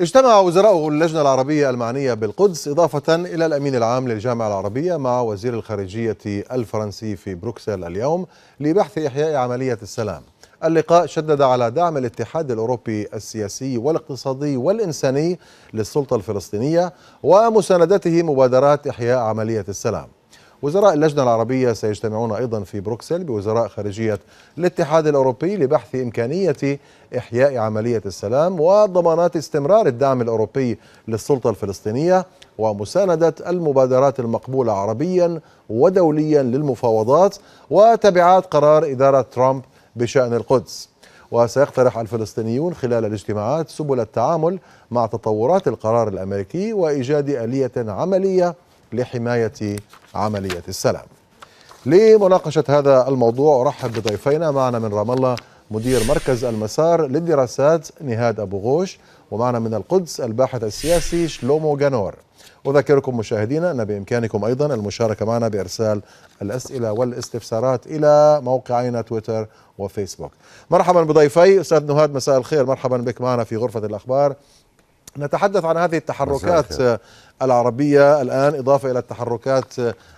اجتمع وزراء اللجنة العربية المعنية بالقدس إضافة إلى الأمين العام للجامعة العربية مع وزير الخارجية الفرنسي في بروكسل اليوم لبحث إحياء عملية السلام اللقاء شدد على دعم الاتحاد الأوروبي السياسي والاقتصادي والإنساني للسلطة الفلسطينية ومساندته مبادرات إحياء عملية السلام وزراء اللجنة العربية سيجتمعون أيضا في بروكسل بوزراء خارجية الاتحاد الأوروبي لبحث إمكانية إحياء عملية السلام وضمانات استمرار الدعم الأوروبي للسلطة الفلسطينية ومساندة المبادرات المقبولة عربيا ودوليا للمفاوضات وتبعات قرار إدارة ترامب بشأن القدس وسيقترح الفلسطينيون خلال الاجتماعات سبل التعامل مع تطورات القرار الامريكي وايجاد اليه عمليه لحماية عملية السلام لمناقشة هذا الموضوع أرحب بضيفينا معنا من رام الله مدير مركز المسار للدراسات نهاد أبو غوش ومعنا من القدس الباحث السياسي شلومو جانور أذكركم مشاهدينا أن بإمكانكم أيضا المشاركة معنا بإرسال الأسئلة والاستفسارات إلى موقعينا تويتر وفيسبوك مرحبا بضيفي أستاذ نهاد مساء الخير مرحبا بك معنا في غرفة الأخبار نتحدث عن هذه التحركات العربية الآن إضافة إلى التحركات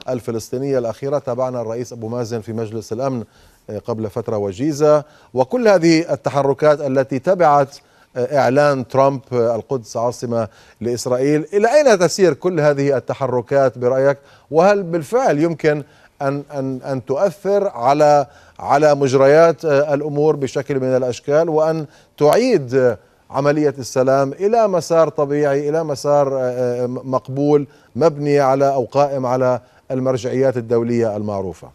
الفلسطينية الأخيرة تابعنا الرئيس أبو مازن في مجلس الأمن قبل فترة وجيزة وكل هذه التحركات التي تبعت إعلان ترامب القدس عاصمة لإسرائيل إلى أين تسير كل هذه التحركات برأيك وهل بالفعل يمكن أن, أن, أن تؤثر على على مجريات الأمور بشكل من الأشكال وأن تعيد عملية السلام إلى مسار طبيعي إلى مسار آه، آه، مقبول مبني على أو قائم على المرجعيات الدولية المعروفة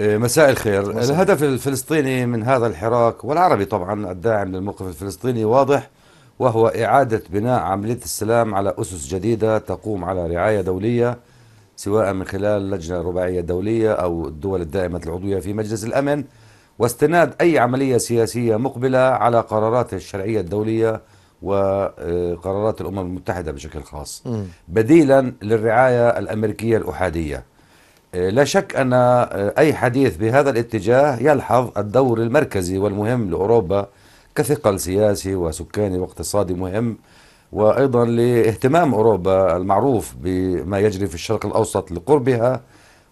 آه، مساء الخير مساء. الهدف الفلسطيني من هذا الحراك والعربي طبعا الداعم للموقف الفلسطيني واضح وهو إعادة بناء عملية السلام على أسس جديدة تقوم على رعاية دولية سواء من خلال لجنة رباعية دولية أو الدول الدائمة العضوية في مجلس الأمن واستناد أي عملية سياسية مقبلة على قرارات الشرعية الدولية وقرارات الأمم المتحدة بشكل خاص بديلا للرعاية الأمريكية الأحادية آه، لا شك أن آه، أي حديث بهذا الاتجاه يلحظ الدور المركزي والمهم لأوروبا كثقل سياسي وسكاني واقتصادي مهم وأيضا لاهتمام أوروبا المعروف بما يجري في الشرق الأوسط لقربها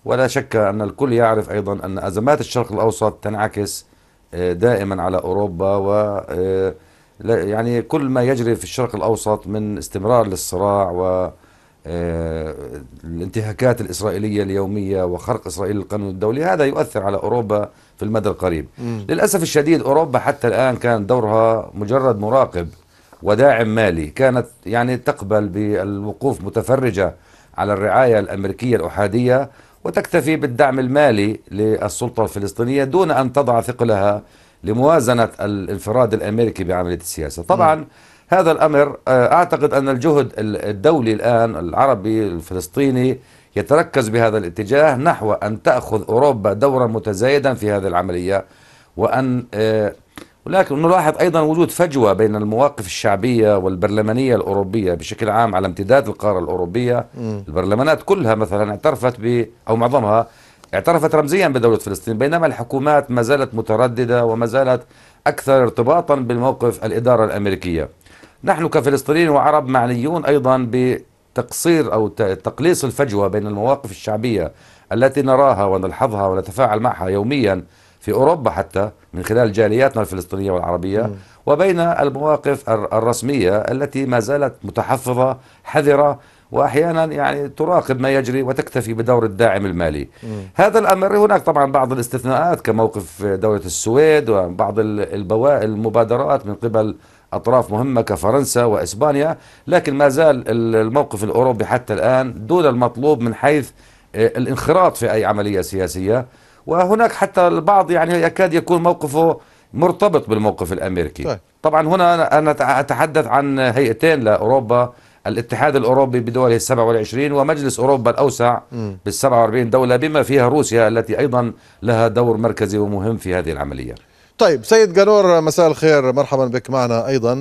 ولا شك أن الكل يعرف أيضا أن أزمات الشرق الأوسط تنعكس آه، دائما على أوروبا و آه، يعني كل ما يجري في الشرق الأوسط من استمرار للصراع و آه، الانتهاكات الإسرائيلية اليومية وخرق إسرائيل القانون الدولي هذا يؤثر على أوروبا في المدى القريب م. للأسف الشديد أوروبا حتى الآن كان دورها مجرد مراقب وداعم مالي كانت يعني تقبل بالوقوف متفرجة على الرعاية الأمريكية الأحادية وتكتفي بالدعم المالي للسلطة الفلسطينية دون أن تضع ثقلها لموازنة الانفراد الأمريكي بعملية السياسة طبعا م. نعم. هذا الأمر آه، أعتقد أن الجهد الدولي الآن العربي الفلسطيني يتركز بهذا الاتجاه نحو أن تأخذ أوروبا دورا متزايدا في هذه العملية وأن آه، ولكن نلاحظ أيضا وجود فجوة بين المواقف الشعبية والبرلمانية الأوروبية بشكل عام على امتداد القارة الأوروبية م. البرلمانات كلها مثلا اعترفت ب أو معظمها اعترفت رمزيا بدولة فلسطين بينما الحكومات ما زالت مترددة وما زالت أكثر ارتباطا بالموقف الإدارة الأمريكية نحن كفلسطينيين وعرب معنيون أيضا بتقصير أو تقليص الفجوة بين المواقف الشعبية التي نراها ونلحظها ونتفاعل معها يوميا في أوروبا حتى من خلال جالياتنا الفلسطينية والعربية م. وبين المواقف الرسمية التي ما زالت متحفظة حذرة واحيانا يعني تراقب ما يجري وتكتفي بدور الداعم المالي. م. هذا الامر هناك طبعا بعض الاستثناءات كموقف دوله السويد وبعض المبادرات من قبل اطراف مهمه كفرنسا واسبانيا، لكن ما زال الموقف الاوروبي حتى الان دون المطلوب من حيث آه، الانخراط في اي عمليه سياسيه. وهناك حتى البعض يعني يكاد يكون موقفه مرتبط بالموقف الامريكي طيب. طبعا هنا انا اتحدث عن هيئتين لاوروبا الاتحاد الاوروبي بدوله ال 27 ومجلس اوروبا الاوسع بال 47 دوله بما فيها روسيا التي ايضا لها دور مركزي ومهم في هذه العمليه. طيب سيد جانور مساء الخير مرحبا بك معنا ايضا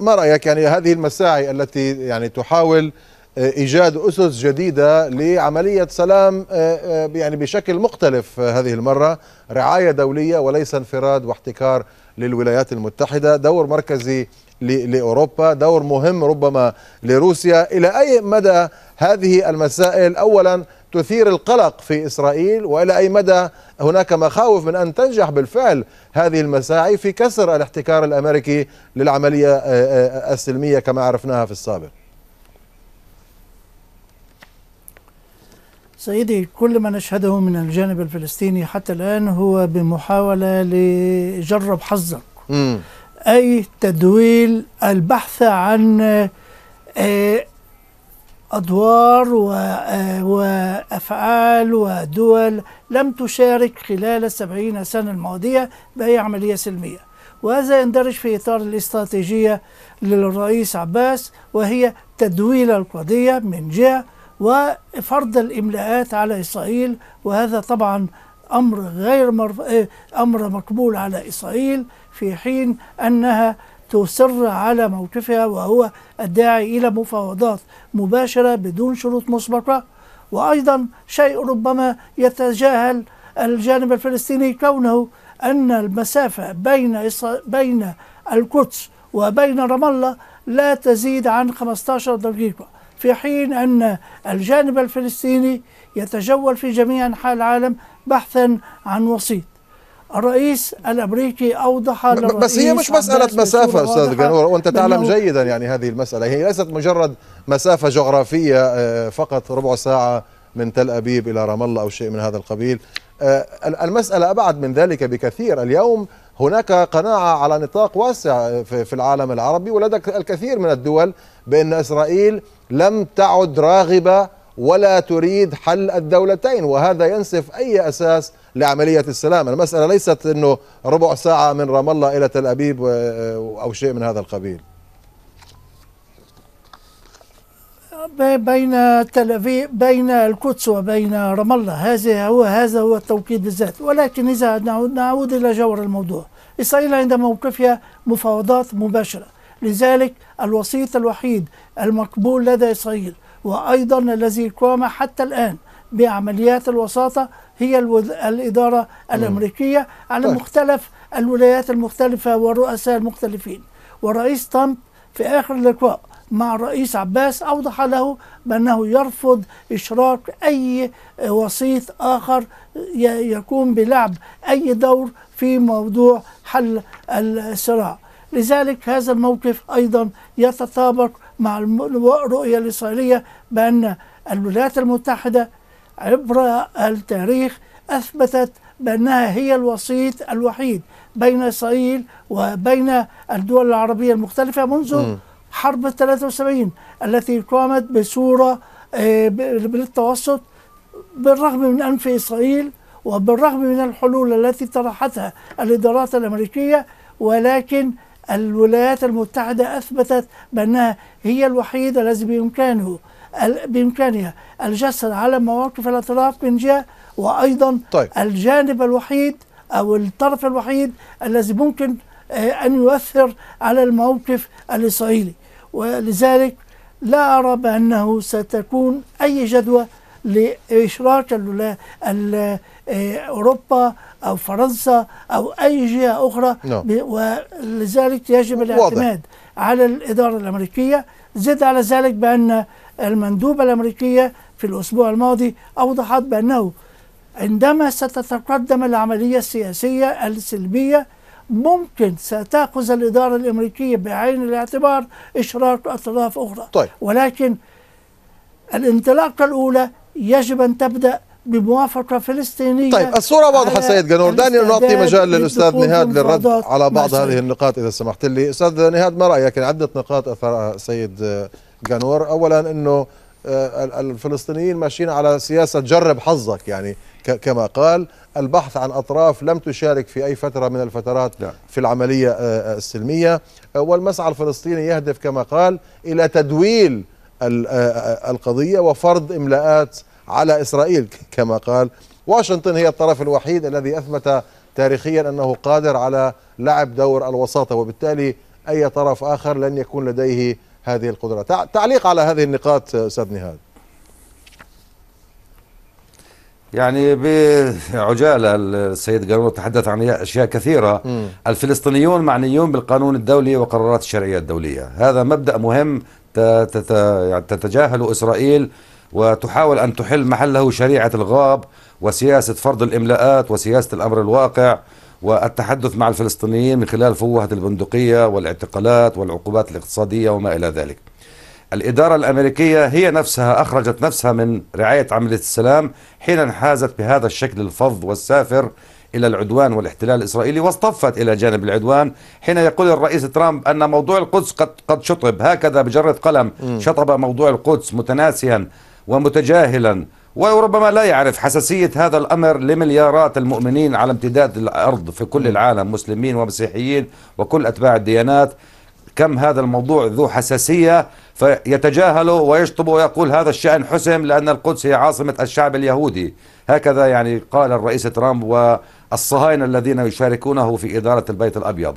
ما رايك يعني هذه المساعي التي يعني تحاول ايجاد اسس جديده لعمليه سلام آه، آه، يعني بشكل مختلف آه، هذه المره رعايه دوليه وليس انفراد واحتكار للولايات المتحده دور مركزي لاوروبا دور مهم ربما لروسيا الى اي مدى هذه المسائل اولا تثير القلق في اسرائيل والى اي مدى هناك مخاوف من ان تنجح بالفعل هذه المساعي في كسر الاحتكار الامريكي للعمليه السلميه كما عرفناها في السابق سيدي كل ما نشهده من الجانب الفلسطيني حتى الآن هو بمحاولة لجرب حظك م. أي تدويل البحث عن آه، أدوار آه، وأفعال ودول لم تشارك خلال السبعين سنة الماضية بأي عملية سلمية وهذا يندرج في إطار الاستراتيجية للرئيس عباس وهي تدويل القضية من جهة وفرض الإملاءات على إسرائيل وهذا طبعا أمر غير مرف... إيه، أمر مقبول على إسرائيل في حين أنها تصر على موقفها وهو الداعي إلى مفاوضات مباشرة بدون شروط مسبقة وأيضا شيء ربما يتجاهل الجانب الفلسطيني كونه أن المسافة بين إسرا... بين القدس وبين رام الله لا تزيد عن 15 دقيقة في حين أن الجانب الفلسطيني يتجول في جميع أنحاء العالم بحثا عن وسيط الرئيس الامريكي اوضح بس هي مش مساله مسافه استاذ جنور وانت تعلم جيدا يعني هذه المساله هي ليست مجرد مسافه جغرافيه آه، فقط ربع ساعه من تل ابيب الى رام الله او شيء من هذا القبيل آه، المساله ابعد من ذلك بكثير اليوم هناك قناعه على نطاق واسع آه، في العالم العربي ولدى الكثير من الدول بأن إسرائيل لم تعد راغبة ولا تريد حل الدولتين وهذا ينسف أي أساس لعملية السلام المسألة ليست أنه ربع ساعة من رام الله إلى تل أبيب آه، آه، أو شيء من هذا القبيل بين تل أبيب بين القدس وبين رام الله هذا هو هذا هو التوقيت بالذات ولكن إذا نعود إلى جوهر الموضوع إسرائيل عند موقفها مفاوضات مباشرة لذلك الوسيط الوحيد المقبول لدى إسرائيل وأيضا الذي قام حتى الآن بعمليات الوساطة هي الإدارة الأمريكية على طيب. مختلف الولايات المختلفة والرؤساء المختلفين ورئيس ترامب في آخر اللقاء مع الرئيس عباس أوضح له بأنه يرفض إشراك أي وسيط آخر يقوم بلعب أي دور في موضوع حل الصراع لذلك هذا الموقف أيضا يتطابق مع الرؤية الإسرائيلية بأن الولايات المتحدة عبر التاريخ أثبتت بأنها هي الوسيط الوحيد بين إسرائيل وبين الدول العربية المختلفة منذ م. حرب 73 التي قامت بصورة للتوسط آه، بالرغم من أنف إسرائيل وبالرغم من الحلول التي طرحتها الإدارات الأمريكية ولكن الولايات المتحدة أثبتت بأنها هي الوحيدة التي بإمكانه بإمكانها الجسر على مواقف الأطراف من جهة وأيضا طيب. الجانب الوحيد أو الطرف الوحيد الذي ممكن آه، أن يؤثر على الموقف الإسرائيلي ولذلك لا أرى بأنه ستكون أي جدوى لإشراك آه، أوروبا أو فرنسا أو أي جهة أخرى نعم. ولذلك يجب الاعتماد واضح. على الإدارة الأمريكية زد على ذلك بأن المندوبة الأمريكية في الأسبوع الماضي أوضحت بأنه عندما ستتقدم العملية السياسية السلمية ممكن ستأخذ الإدارة الأمريكية بعين الاعتبار إشراك أطراف أخرى طيب. ولكن الانطلاقة الأولى يجب أن تبدأ بموافقة فلسطينية طيب الصورة واضحة سيد جنور دعني نعطي مجال للأستاذ نهاد للرد على بعض هذه النقاط إذا سمحت لي أستاذ نهاد ما رأيك يعني عدة نقاط أثرها سيد جنور أولا أنه آه، الفلسطينيين ماشيين على سياسة جرب حظك يعني كما قال البحث عن أطراف لم تشارك في أي فترة من الفترات لا. نعم. في العملية آه، آه، السلمية والمسعى الفلسطيني يهدف كما قال إلى تدويل القضية وفرض إملاءات على إسرائيل كما قال واشنطن هي الطرف الوحيد الذي أثبت تاريخيا أنه قادر على لعب دور الوساطة وبالتالي أي طرف آخر لن يكون لديه هذه القدرة تعليق على هذه النقاط أستاذ نهاد يعني بعجاله السيد قانون تحدث عن اشياء كثيره م. الفلسطينيون معنيون بالقانون الدولي وقرارات الشرعيه الدوليه هذا مبدا مهم يعني تتجاهله اسرائيل وتحاول أن تحل محله شريعة الغاب وسياسة فرض الإملاءات وسياسة الأمر الواقع والتحدث مع الفلسطينيين من خلال فوهة البندقية والاعتقالات والعقوبات الاقتصادية وما إلى ذلك الإدارة الأمريكية هي نفسها أخرجت نفسها من رعاية عملية السلام حين انحازت بهذا الشكل الفظ والسافر إلى العدوان والاحتلال الإسرائيلي واصطفت إلى جانب العدوان حين يقول الرئيس ترامب أن موضوع القدس قد, قد شطب هكذا بجرة قلم شطب موضوع القدس متناسيا ومتجاهلا وربما لا يعرف حساسية هذا الأمر لمليارات المؤمنين على امتداد الأرض في كل العالم مسلمين ومسيحيين وكل أتباع الديانات كم هذا الموضوع ذو حساسية فيتجاهله ويشطبه ويقول هذا الشأن حسم لأن القدس هي عاصمة الشعب اليهودي هكذا يعني قال الرئيس ترامب والصهاينة الذين يشاركونه في إدارة البيت الأبيض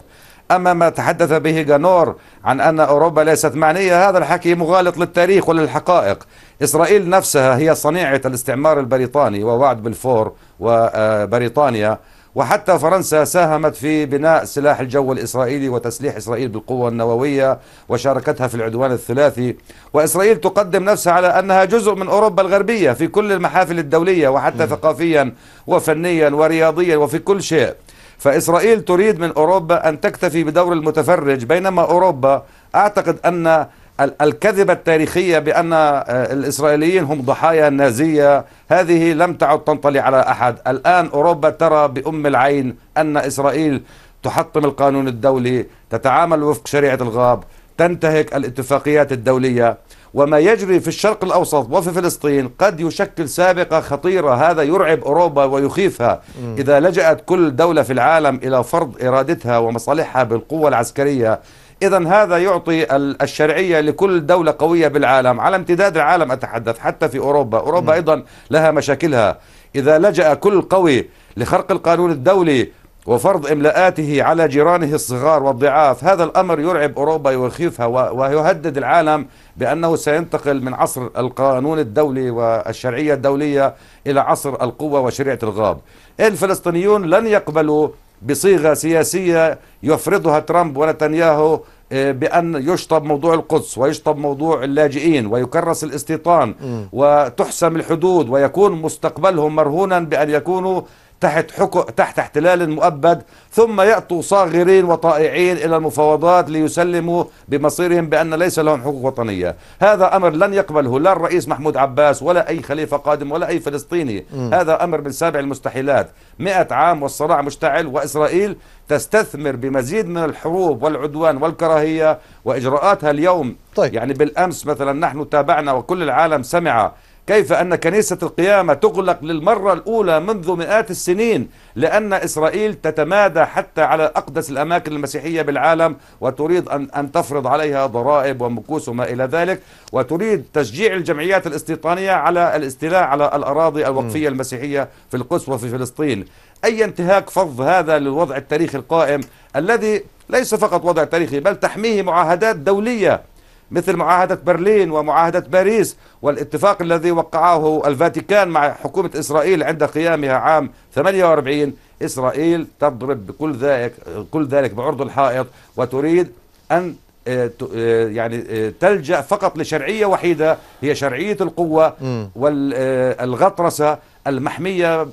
أما ما تحدث به جانور عن أن أوروبا ليست معنية هذا الحكي مغالط للتاريخ وللحقائق إسرائيل نفسها هي صنيعة الاستعمار البريطاني ووعد بالفور وبريطانيا وحتى فرنسا ساهمت في بناء سلاح الجو الإسرائيلي وتسليح إسرائيل بالقوة النووية وشاركتها في العدوان الثلاثي وإسرائيل تقدم نفسها على أنها جزء من أوروبا الغربية في كل المحافل الدولية وحتى م. ثقافيا وفنيا ورياضيا وفي كل شيء فإسرائيل تريد من أوروبا أن تكتفي بدور المتفرج بينما أوروبا أعتقد أن الكذبة التاريخية بأن آه، الإسرائيليين هم ضحايا نازية هذه لم تعد تنطلي على أحد الآن أوروبا ترى بأم العين أن إسرائيل تحطم القانون الدولي تتعامل وفق شريعة الغاب تنتهك الاتفاقيات الدولية وما يجري في الشرق الأوسط وفي فلسطين قد يشكل سابقة خطيرة هذا يرعب أوروبا ويخيفها إذا لجأت كل دولة في العالم إلى فرض إرادتها ومصالحها بالقوة العسكرية إذا هذا يعطي الشرعية لكل دولة قوية بالعالم على امتداد العالم أتحدث حتى في أوروبا أوروبا أيضا لها مشاكلها إذا لجأ كل قوي لخرق القانون الدولي وفرض إملاءاته على جيرانه الصغار والضعاف هذا الأمر يرعب أوروبا ويخيفها ويهدد العالم بأنه سينتقل من عصر القانون الدولي والشرعية الدولية إلى عصر القوة وشريعة الغاب الفلسطينيون لن يقبلوا بصيغة سياسية يفرضها ترامب ونتنياهو آه، بأن يشطب موضوع القدس ويشطب موضوع اللاجئين ويكرس الاستيطان وتحسم الحدود ويكون مستقبلهم مرهونا بأن يكونوا تحت حكم تحت احتلال مؤبد ثم يأتوا صاغرين وطائعين إلى المفاوضات ليسلموا بمصيرهم بأن ليس لهم حقوق وطنية هذا أمر لن يقبله لا الرئيس محمود عباس ولا أي خليفة قادم ولا أي فلسطيني م. هذا أمر من سابع المستحيلات مئة عام والصراع مشتعل وإسرائيل تستثمر بمزيد من الحروب والعدوان والكراهية وإجراءاتها اليوم طيب. يعني بالأمس مثلا نحن تابعنا وكل العالم سمع كيف أن كنيسة القيامة تغلق للمرة الأولى منذ مئات السنين لأن إسرائيل تتمادى حتى على أقدس الأماكن المسيحية بالعالم وتريد أن, أن تفرض عليها ضرائب ومكوس وما إلى ذلك وتريد تشجيع الجمعيات الاستيطانية على الاستيلاء على الأراضي الوقفية المسيحية في القدس وفي فلسطين أي انتهاك فظ هذا للوضع التاريخي القائم الذي ليس فقط وضع تاريخي بل تحميه معاهدات دولية مثل معاهدة برلين ومعاهدة باريس والاتفاق الذي وقعه الفاتيكان مع حكومة إسرائيل عند قيامها عام 48 إسرائيل تضرب بكل ذلك كل ذلك بعرض الحائط وتريد أن آه، آه، يعني آه، تلجأ فقط لشرعية وحيدة هي شرعية القوة والغطرسة المحمية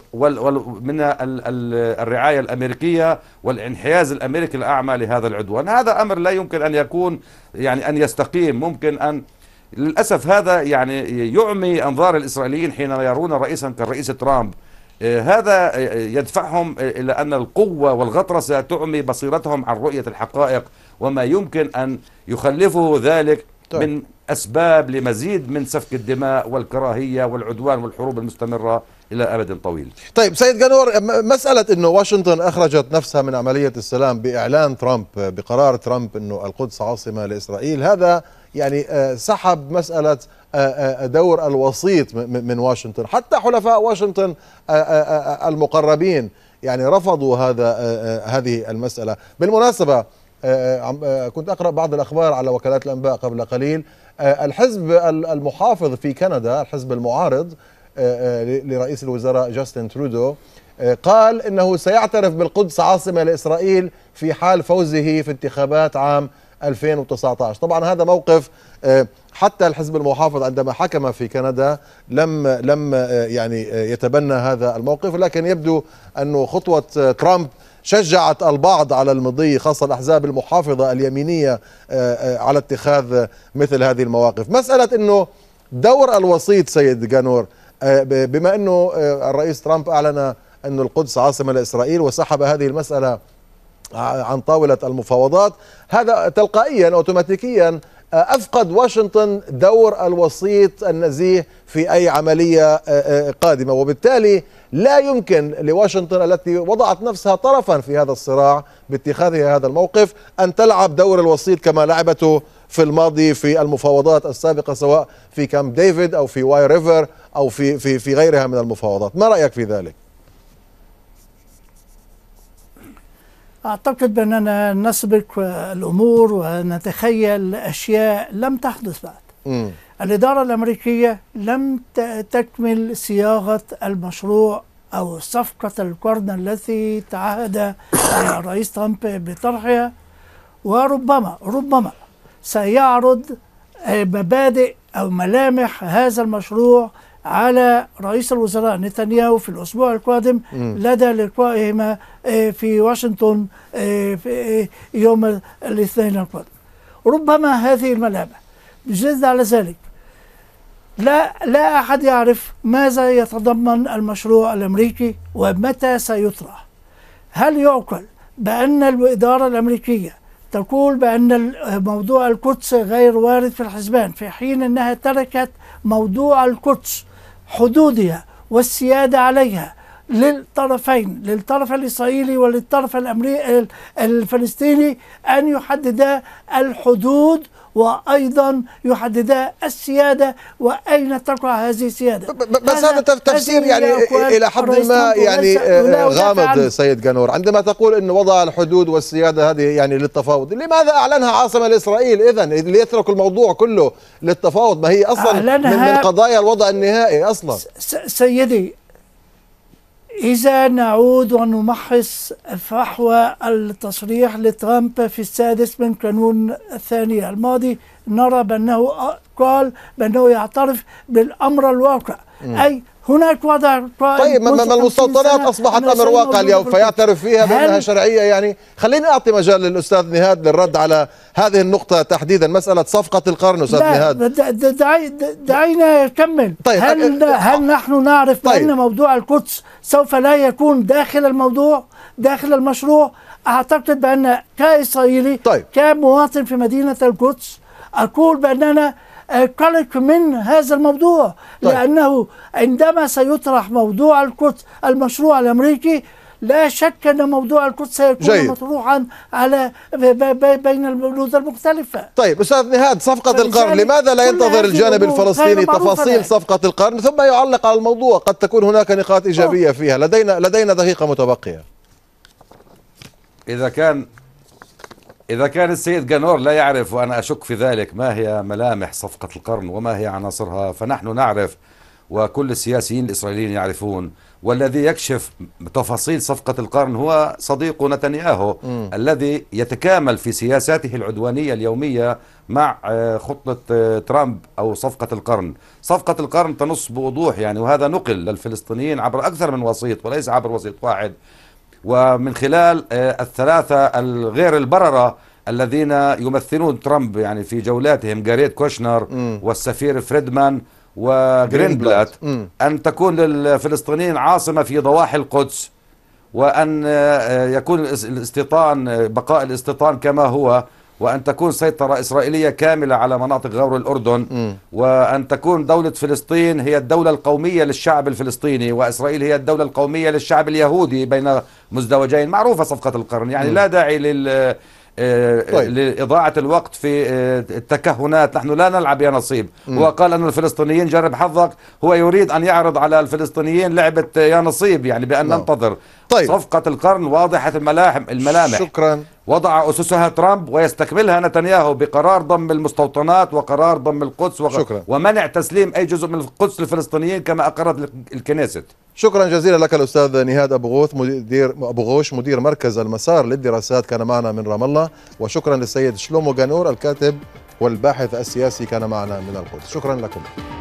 من الرعاية الأمريكية والانحياز الأمريكي الأعمى لهذا العدوان هذا أمر لا يمكن أن يكون يعني أن يستقيم ممكن أن للأسف هذا يعني يعمي أنظار الإسرائيليين حين يرون رئيسا كالرئيس ترامب آه، هذا يدفعهم إلى أن القوة والغطرسة تعمي بصيرتهم عن رؤية الحقائق وما يمكن أن يخلفه ذلك طيب. من أسباب لمزيد من سفك الدماء والكراهية والعدوان والحروب المستمرة إلى أبد طويل طيب سيد جنور مسألة أنه واشنطن أخرجت نفسها من عملية السلام بإعلان ترامب بقرار ترامب أنه القدس عاصمة لإسرائيل هذا يعني آه، سحب مسألة آه، آه، دور الوسيط من واشنطن حتى حلفاء واشنطن المقربين يعني رفضوا هذا هذه المسألة بالمناسبة كنت أقرأ بعض الأخبار على وكالات الأنباء قبل قليل آه، الحزب المحافظ في كندا الحزب المعارض آه، آه، لرئيس الوزراء جاستن ترودو قال انه سيعترف بالقدس عاصمه لاسرائيل في حال فوزه في انتخابات عام 2019 طبعا هذا موقف حتى الحزب المحافظ عندما حكم في كندا لم لم يعني يتبنى هذا الموقف لكن يبدو انه خطوه ترامب شجعت البعض على المضي خاصة الأحزاب المحافظة اليمينية آه، آه، على اتخاذ مثل هذه المواقف مسألة أنه دور الوسيط سيد جانور آه، بما أنه الرئيس ترامب أعلن أن القدس عاصمة لإسرائيل وسحب هذه المسألة عن طاولة المفاوضات هذا تلقائيا أوتوماتيكيا أفقد واشنطن دور الوسيط النزيه في أي عملية آه، آه، قادمة وبالتالي لا يمكن لواشنطن التي وضعت نفسها طرفا في هذا الصراع باتخاذها هذا الموقف أن تلعب دور الوسيط كما لعبته في الماضي في المفاوضات السابقة سواء في كامب ديفيد أو في واي ريفر أو في, في, في غيرها من المفاوضات ما رأيك في ذلك؟ أعتقد بأننا نسبق الأمور ونتخيل أشياء لم تحدث بعد م. الإدارة الأمريكية لم تكمل صياغة المشروع أو صفقة القرن التي تعهد الرئيس ترامب بطرحها وربما ربما سيعرض مبادئ أو ملامح هذا المشروع على رئيس الوزراء نتنياهو في الأسبوع القادم لدى لقائهما آه، في واشنطن آه، في آه، يوم الاثنين القادم ربما هذه الملامة بزد على ذلك لا لا أحد يعرف ماذا يتضمن المشروع الأمريكي ومتى سيطرح هل يعقل بأن الإدارة الأمريكية تقول بأن موضوع القدس غير وارد في الحسبان في حين أنها تركت موضوع القدس حدودها والسيادة عليها للطرفين للطرف الإسرائيلي وللطرف الأمريكي الفلسطيني أن يحددا الحدود وأيضا يحددا السيادة وأين تقع هذه السيادة بس هذا تفسير يعني إلى حد ما يعني آه، غامض سيد جنور عندما تقول أن وضع الحدود والسيادة هذه يعني للتفاوض لماذا أعلنها عاصمة لإسرائيل إذا ليترك الموضوع كله للتفاوض ما هي أصلا من, من قضايا الوضع النهائي أصلا سيدي إذا نعود ونمحص فحوى التصريح لترامب في السادس من كانون الثاني الماضي نرى بأنه قال بأنه يعترف بالأمر الواقع م. أي هناك وضع طيب ما المستوطنات اصبحت امر واقع اليوم فيعترف فيها بانها شرعيه يعني خليني اعطي مجال للاستاذ نهاد للرد على هذه النقطه تحديدا مساله صفقه القرن استاذ نهاد دعي دعينا يكمل طيب هل هل نحن نعرف طيب. ان موضوع القدس سوف لا يكون داخل الموضوع داخل المشروع اعتقد بان كاسرائيلي طيب. كمواطن في مدينه القدس اقول باننا آه، قلق من هذا الموضوع طيب. لأنه عندما سيطرح موضوع القدس المشروع الأمريكي لا شك أن موضوع القدس سيكون جيد. مطروحا على بين البنود المختلفة طيب أستاذ نهاد صفقة القرن لماذا لا ينتظر الجانب الفلسطيني تفاصيل صفقة القرن ثم يعلق على الموضوع قد تكون هناك نقاط إيجابية أوه. فيها لدينا لدينا دقيقة متبقية إذا كان إذا كان السيد جانور لا يعرف وأنا أشك في ذلك ما هي ملامح صفقة القرن وما هي عناصرها فنحن نعرف وكل السياسيين الإسرائيليين يعرفون والذي يكشف تفاصيل صفقة القرن هو صديق نتنياهو م. الذي يتكامل في سياساته العدوانية اليومية مع آه، خطة آه، ترامب أو صفقة القرن صفقة القرن تنص بوضوح يعني وهذا نقل للفلسطينيين عبر أكثر من وسيط وليس عبر وسيط واحد ومن خلال آه، الثلاثة الغير البررة الذين يمثلون ترامب يعني في جولاتهم جاريت كوشنر م. والسفير فريدمان وجرينبلات أن تكون للفلسطينيين عاصمة في ضواحي القدس وأن آه، آه، يكون الاستيطان بقاء الاستيطان كما هو وأن تكون سيطرة إسرائيلية كاملة على مناطق غور الأردن م. وأن تكون دولة فلسطين هي الدولة القومية للشعب الفلسطيني وإسرائيل هي الدولة القومية للشعب اليهودي بين مزدوجين معروفة صفقة القرن يعني م. لا داعي لل آه، آه، طيب. لإضاعة الوقت في آه، التكهنات نحن لا نلعب يا نصيب م. هو قال أن الفلسطينيين جرب حظك هو يريد أن يعرض على الفلسطينيين لعبة يا نصيب يعني بأن نعم. ننتظر طيب. صفقة القرن واضحة الملاحم الملامح شكرا وضع أسسها ترامب ويستكملها نتنياهو بقرار ضم المستوطنات وقرار ضم القدس وغ... شكرا. ومنع تسليم أي جزء من القدس للفلسطينيين كما أقرت الكنيست شكرا جزيلا لك الأستاذ نهاد أبو غوث مدير أبو غوش مدير مركز المسار للدراسات كان معنا من رام الله وشكرا للسيد شلومو جانور الكاتب والباحث السياسي كان معنا من القدس شكرا لكم